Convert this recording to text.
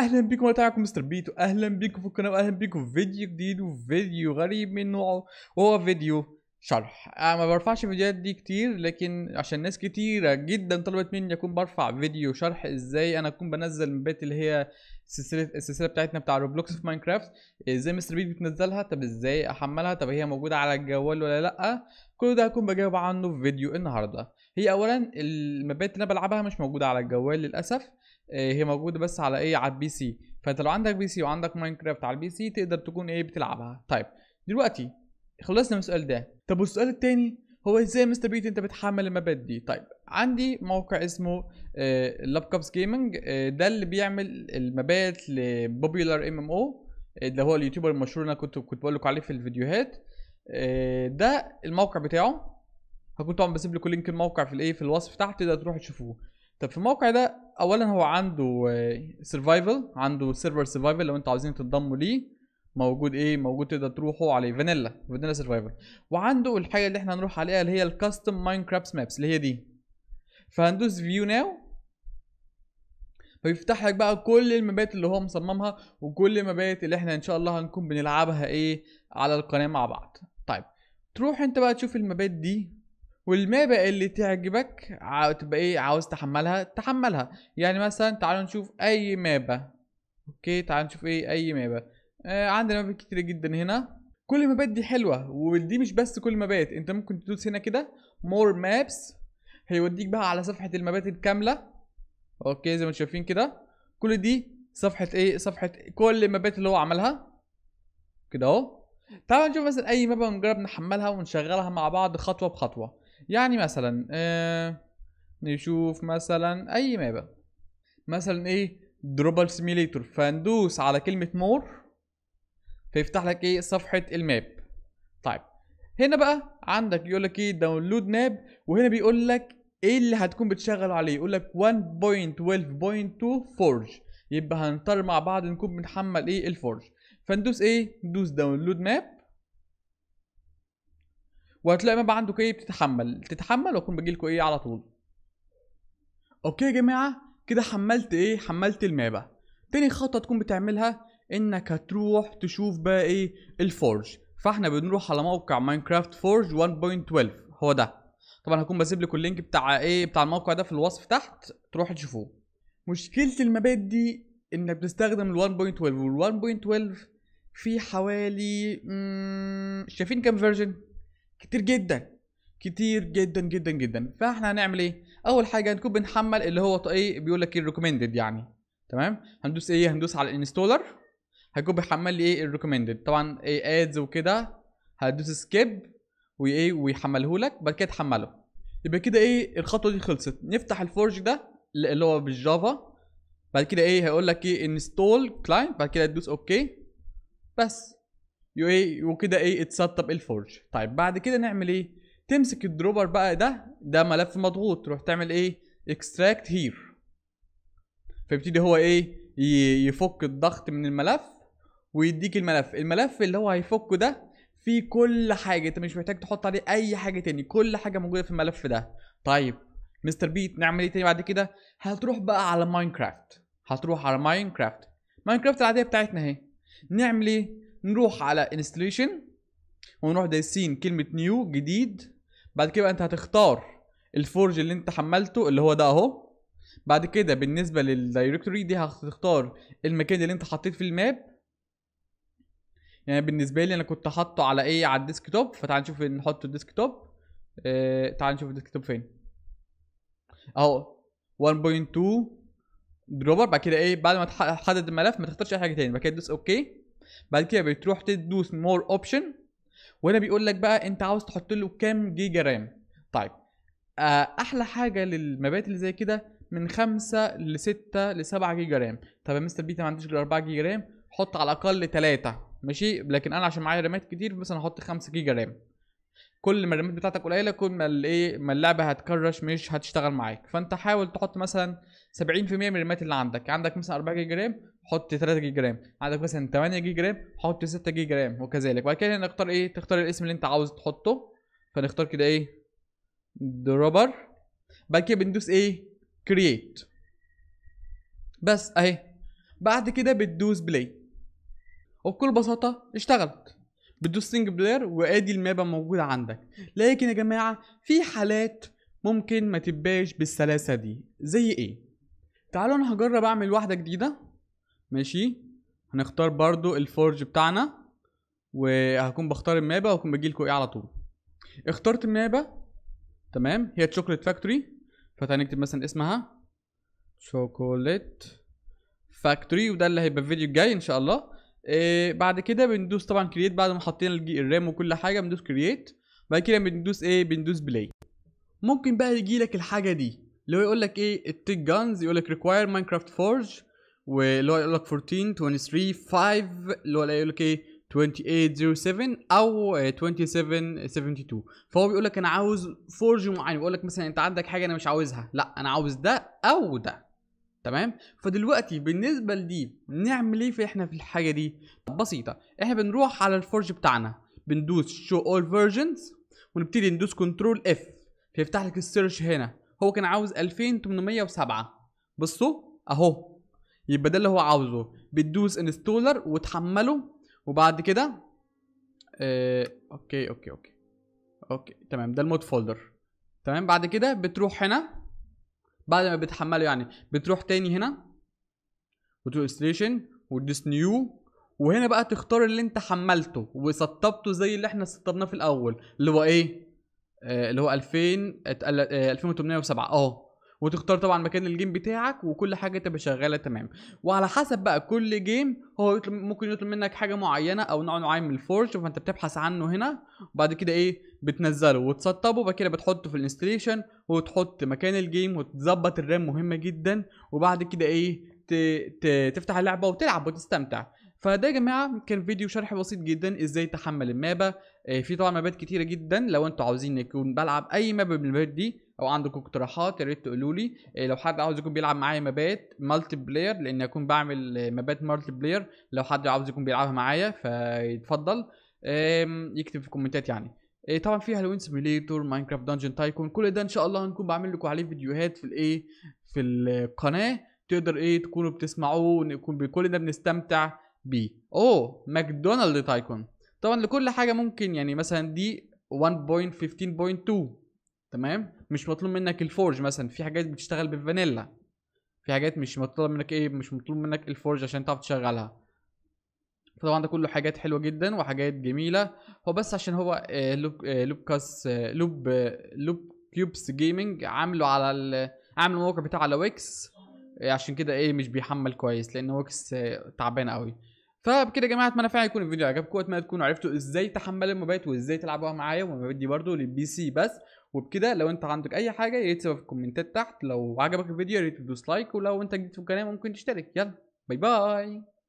اهلا بكم تاعكم مستر بيت واهلا بكم في القناه واهلا بكم في فيديو جديد وفيديو غريب من نوعه وهو فيديو شرح انا آه، ما برفعش فيديوهات دي كتير لكن عشان ناس كتيرة جدا طلبت مني اكون برفع فيديو شرح ازاي انا اكون بنزل من بيت اللي هي السلسله السلسله بتاعتنا بتاع روبلوكس في ماينكرافت ازاي مستر بيت بتنزلها طب ازاي احملها طب هي موجوده على الجوال ولا لا كل ده هكون بجاوب عنه في فيديو النهارده هي اولا المبات اللي انا بلعبها مش موجوده على الجوال للاسف آه، هي موجوده بس على ايه على البي سي فانت لو عندك بي سي وعندك ماينكرافت على البي سي تقدر تكون ايه بتلعبها طيب دلوقتي خلصنا من السؤال ده طب والسؤال التاني هو ازاي مستر بيت انت بتحمل المبادئ دي طيب عندي موقع اسمه لاب كابس جيمنج ده اللي بيعمل المبادئ لبوبيولار ام ام او اللي هو اليوتيوبر المشهور اللي انا كنت كنت بقول لكم عليه في الفيديوهات آه، ده الموقع بتاعه هكون طبعا بسيب لكم لينك الموقع في الايه في الوصف تحت تقدر تروحوا تشوفوه طب في الموقع ده اولا هو عنده سرفايفل آه، عنده سيرفر سرفايفل لو انتوا عايزين تنضموا ليه موجود ايه موجود تقدر تروحوا عليه فانيلا فانيلا سرفايفل وعنده الحاجه اللي احنا هنروح عليها اللي هي الكاستم ماينكرافت مابس اللي هي دي فهندوس فيو ناو فيفتح لك بقى كل المبات اللي هو مصممها وكل المبات اللي احنا ان شاء الله هنكون بنلعبها ايه على القناه مع بعض طيب تروح انت بقى تشوف المبات دي والمابا اللي تعجبك تبقى ايه عاوز تحملها تحملها يعني مثلا تعالوا نشوف اي مابا اوكي تعالوا نشوف ايه اي مابا آه عندنا مابات كتير جدا هنا كل المابات دي حلوه ودي مش بس كل المابات انت ممكن تدوس هنا كده مور مابس هيوديك بقى على صفحه المابات الكامله اوكي زي ما انتم شايفين كده كل دي صفحه ايه صفحه كل المابات اللي هو عملها كده اهو تعالوا نشوف مثلا اي مابا نجرب نحملها ونشغلها مع بعض خطوه بخطوه يعني مثلا آه نشوف مثلا اي مابا مثلا ايه دروبل سيميليتور فندوس على كلمه مور فيفتح لك ايه صفحه الماب طيب هنا بقى عندك يقول لك ايه داونلود ماب وهنا بيقول لك ايه اللي هتكون بتشغل عليه يقول لك 1.12.2 فورج يبقى هنضطر مع بعض نكون بنحمل ايه الفورج فندوس ايه دوس داونلود ماب وهتلاقي ما بقى ايه بتتحمل تتحمل واكون باجي لكم ايه على طول اوكي يا جماعه كده حملت ايه حملت المابا تاني خطوه تكون بتعملها انك هتروح تشوف بقى ايه الفورج فاحنا بنروح على موقع ماينكرافت فورج 1.12 هو ده طبعا هكون بسيب لكم اللينك بتاع ايه بتاع الموقع ده في الوصف تحت تروحوا تشوفوه مشكله المباد دي انك بتستخدم ال 1.12 وال 1.12 في حوالي شايفين كام فيرجن كتير جدا كتير جدا جدا جدا فاحنا هنعمل ايه اول حاجه هنكون بنحمل اللي هو ايه بيقول لك الريكومندد يعني تمام هندوس ايه هندوس على الانستولر هيكون بيحمل لي ايه الريكومندد طبعا ايه ادز وكده هدوس سكيب وايه ويحمله لك بعد كده تحمله يبقى كده ايه الخطوه دي خلصت نفتح الفورج ده اللي هو بالجافا بعد كده ايه هيقول لك ايه انستول كلاينت بعد كده تدوس اوكي بس اي وكده ايه اتسطب الفورج طيب بعد كده نعمل ايه تمسك الدروبر بقى ده ده ملف مضغوط تروح تعمل ايه اكستراكت هير فيبتدي هو ايه يفك الضغط من الملف ويديك الملف الملف اللي هو هيفكه ده فيه كل حاجه انت مش محتاج تحط عليه اي حاجه تاني كل حاجه موجوده في الملف ده طيب مستر بيت نعمل ايه تاني بعد كده هتروح بقى على ماينكرافت هتروح على ماينكرافت ماينكرافت العاديه بتاعتنا اهي نعمل ايه نروح على انستليشن ونروح دايسين كلمه نيو جديد بعد كده انت هتختار الفورج اللي انت حملته اللي هو ده اهو بعد كده بالنسبه للدايركتوري دي هتختار المكان اللي انت حطيت في الماب يعني بالنسبه لي انا كنت حاطه على ايه على الديسك توب فتعال نشوف نحط الديسك توب اه تعال نشوف الديسك توب فين اهو 1.2 دروبر بعد كده ايه بعد ما تحدد الملف ما تختارش اي حاجه تاني بعد كده تدوس اوكي بعد كده بتروح تدوس مور اوبشن وهنا بيقول لك بقى انت عاوز تحط له كام جيجا رام طيب آه، احلى حاجه للمبات اللي زي كده من 5 ل 6 ل 7 جيجا رام طب يا مستر بيتا ما عنديش غير 4 جيجا رام حط على الاقل 3 ماشي لكن انا عشان معايا رامات كتير مثلا احط 5 جيجا رام كل ما الريمات بتاعتك قليله كل ما الايه ما اللعبه هتكرش مش هتشتغل معاك فانت حاول تحط مثلا 70% من الريمات اللي عندك عندك مثلا 4 جيجا رام حط 3 جيجا رام عندك مثلا 8 جيجا رام حط 6 جيجا رام وكذلك وبعد كده نختار ايه تختار الاسم اللي انت عاوز تحطه فنختار كده ايه دروبر بعد كده بندوس ايه كرييت بس اهي بعد كده بتدوس بلاي وبكل بساطه اشتغلت بتدوس سينج بلاير وادي المابا موجوده عندك لكن يا جماعه في حالات ممكن ما تبقاش بالسلاسه دي زي ايه تعالوا انا هجرب اعمل واحده جديده ماشي هنختار برضو الفورج بتاعنا وهكون بختار المابا وهكون بجي لكم ايه على طول اخترت المابا تمام هي تشوكلت فاكتوري فهنكتب مثلا اسمها شوكولات فاكتوري وده اللي هيبقى الفيديو الجاي ان شاء الله إيه بعد كده بندوس طبعا كرييت بعد ما حطينا الرام وكل حاجه بندوس كرييت بعد كده بندوس ايه بندوس بلاي ممكن بقى يجي لك الحاجه دي اللي هو يقول لك ايه التيك جانز يقول لك ريكواير ماينكرافت فورج واللي هو يقول لك 14 23 5 اللي هو يقول لك ايه 2807 او 2772 آه، فهو بيقول لك انا عاوز فورج معين بيقول لك مثلا انت عندك حاجه انا مش عاوزها لا انا عاوز ده او ده تمام فدلوقتي بالنسبه لدي نعمل ايه في احنا في الحاجه دي بسيطه احنا بنروح على الفورج بتاعنا بندوس شو اول فيرجنز ونبتدي ندوس كنترول اف فيفتح لك السيرش هنا هو كان عاوز 2807 بصوا اهو يبقى ده اللي هو عاوزه بتدوس انستولر وتحمله وبعد كده اه اوكي اوكي اوكي اوكي تمام ده المود فولدر تمام بعد كده بتروح هنا بعد ما بتحمله يعني بتروح تاني هنا وتروح انستليشن وتدوس نيو وهنا بقى تختار اللي انت حملته وسطبته زي اللي احنا سطبناه في الاول اللي هو ايه آه اللي هو 2000 2807 اه وتختار طبعا مكان الجيم بتاعك وكل حاجه تبقى شغاله تمام وعلى حسب بقى كل جيم هو يطلب ممكن يطلب منك حاجه معينه او نوع معين من الفورج فانت بتبحث عنه هنا وبعد كده ايه بتنزله وتسطبه بعد كده بتحطه في الانستليشن وتحط مكان الجيم وتظبط الرام مهمه جدا وبعد كده ايه ت... ت... تفتح اللعبه وتلعب وتستمتع فده يا جماعه كان فيديو شرح بسيط جدا ازاي تحمل المابه آه، في طبعا مابات كتيره جدا لو انتوا عاوزين يكون بلعب اي مابه من المابات دي او عندكم اقتراحات يا ريت تقولوا لي آه، لو حد عاوز يكون بيلعب معايا مابات مالتي بلاير لان اكون بعمل مابات مالتي بلاير لو حد عاوز يكون بيلعبها معايا فيتفضل يكتب في الكومنتات يعني إيه طبعا في هالوين سيميليتور ماينكرافت دنجن تايكون كل ده ان شاء الله هنكون بعمل لكم عليه فيديوهات في الايه في القناه تقدر ايه تكونوا بتسمعوه ونكون بكل ده بنستمتع بيه اوه ماكدونالد تايكون طبعا لكل حاجه ممكن يعني مثلا دي 1.15.2 تمام مش مطلوب منك الفورج مثلا في حاجات بتشتغل بالفانيلا في حاجات مش مطلوب منك ايه مش مطلوب منك الفورج عشان تعرف تشغلها فطبعا ده كله حاجات حلوه جدا وحاجات جميله هو بس عشان هو آه، لوب آه، لوبكاس آه، لوب لوب كيوبس جيمنج عامله على عامل الموقع بتاعه على ويكس عشان كده ايه مش بيحمل كويس لان ويكس تعبان قوي فبكده يا جماعه اتمنى فعلا يكون الفيديو عجبكم واتمنى تكونوا عرفتوا ازاي تحمل المبات وازاي تلعبوها معايا والمبات دي برده للبي سي بس وبكده لو انت عندك اي حاجه يا ريت في الكومنتات تحت لو عجبك الفيديو يا ريت تدوس لايك ولو انت جديد في القناه ممكن تشترك يلا باي باي